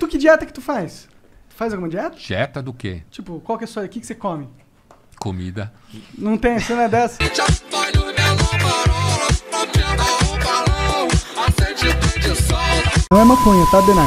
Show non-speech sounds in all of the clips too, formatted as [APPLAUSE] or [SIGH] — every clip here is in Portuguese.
tu que dieta que tu faz? Tu faz alguma dieta? Dieta do quê? Tipo, qual que é a sua. O que, que você come? Comida. Não tem, você não é dessa. Não é maconha, tá, Denar?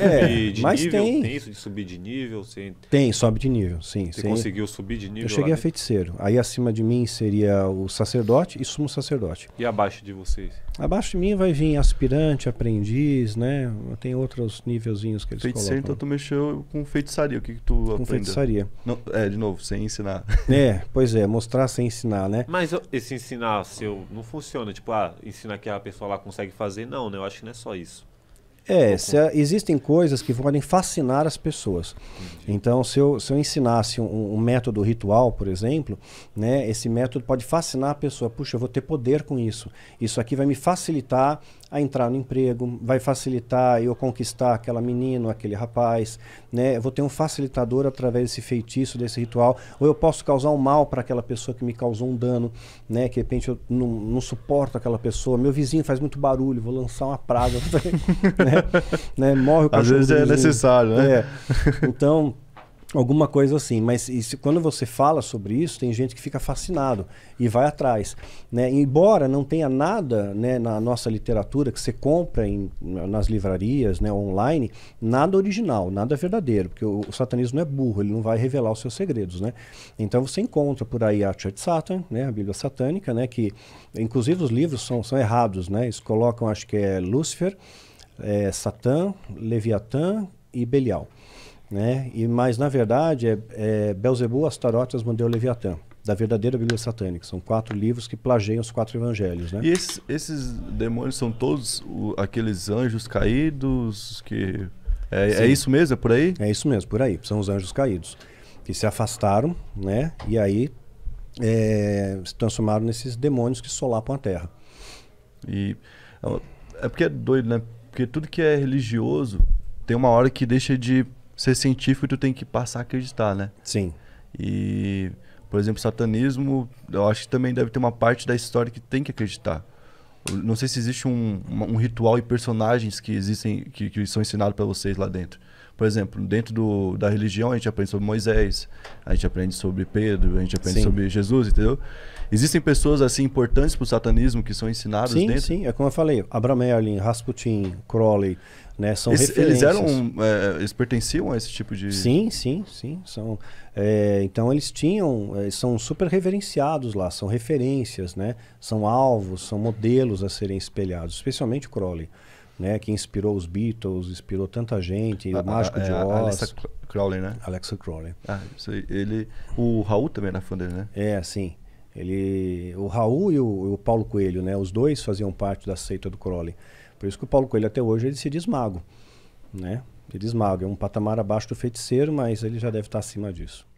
É, de, é, de mas nível, tem. Tem isso de subir de nível? Você... Tem, sobe de nível, sim. Você sim. conseguiu subir de nível? Eu cheguei a né? feiticeiro. Aí acima de mim seria o sacerdote e sumo sacerdote. E abaixo de vocês? Abaixo de mim vai vir aspirante, aprendiz, né? Tem outros nívelzinhos que eles feiticeiro, colocam. Feiticeiro, então tu mexeu com feitiçaria. O que, que tu com aprendeu? Com feitiçaria. Não, é, de novo, sem ensinar. [LAUGHS] É, pois é, mostrar sem ensinar, né? Mas esse ensinar seu não funciona. Tipo, ah, ensina que a pessoa lá consegue fazer. Não, né? Eu acho que não é só isso. É, existem coisas que podem fascinar as pessoas. Entendi. Então, se eu, se eu ensinasse um, um, método ritual, por exemplo, né, esse método pode fascinar a pessoa. Puxa, eu vou ter poder com isso. Isso aqui vai me facilitar a entrar no emprego, vai facilitar eu conquistar aquela menina, aquele rapaz, né? Eu vou ter um facilitador através desse feitiço, desse ritual, ou eu posso causar um mal para aquela pessoa que me causou um dano, né? Que de repente eu não, não suporto aquela pessoa, meu vizinho faz muito barulho, vou lançar uma praga, [LAUGHS] né? né? Morre o cachorro. Às vezes é necessário, né? É. Então Alguma coisa assim, mas isso, quando você fala sobre isso, tem gente que fica fascinado e vai atrás. Né? Embora não tenha nada né, na nossa literatura que você compra em, nas livrarias né, online, nada original, nada verdadeiro, porque o, o, satanismo não é burro, ele não vai revelar os seus segredos. Né? Então você encontra por aí a Church Satan, né, a Bíblia Satânica, né, que inclusive os livros são, são errados, né? eles colocam, acho que é Lúcifer, é, Satã, Leviatã e Belial. Né? E, mas, na verdade, é, é Belzebu, Astarote, Asmodeu e Leviatã, da verdadeira Bíblia Satânica. São quatro livros que plagiam os quatro evangelhos. Né? E esses, esses demônios são todos o, aqueles anjos caídos que... É, é, isso mesmo? É por aí? É isso mesmo, por aí. São os anjos caídos. Que se afastaram, né? E aí é, se transformaram nesses demônios que solapam a Terra. E é, é porque é doido, né? Porque tudo que é religioso tem uma hora que deixa de ser científico, tu tem que passar a acreditar, né? Sim. E, por exemplo, satanismo, eu acho que também deve ter uma parte da história que tem que acreditar. Eu não sei se existe um, um ritual e personagens que existem, que, que são ensinados para vocês lá dentro. Por exemplo, dentro do, da religião a gente aprende sobre Moisés, a gente aprende sobre Pedro, a gente aprende sim. sobre Jesus, entendeu? Existem pessoas assim importantes para o satanismo que são ensinadas sim, dentro. Sim, é como eu falei, Abraham Merlin, Rasputin, Crowley, né, são eles, referências. Eles eram, é, eles pertenciam a esse tipo de. Sim, sim, sim, são. É, então eles tinham, eh, são super reverenciados lá, são referências, né? São alvos, são modelos a serem espelhados, especialmente Crowley né, que inspirou os Beatles, inspirou tanta gente, a, o Mágico é, a, de Oz. Alexa Crowley, né? Alexa Crowley. Ah, isso aí. Ele, o Raul também era é fã dele, né? É, sim. Ele, o Raul e o, o, Paulo Coelho, né? Os dois faziam parte da seita do Crowley. Por isso que o Paulo Coelho até hoje ele se diz mago, né? Ele diz mago, é um patamar abaixo do feiticeiro, mas ele já deve estar acima disso.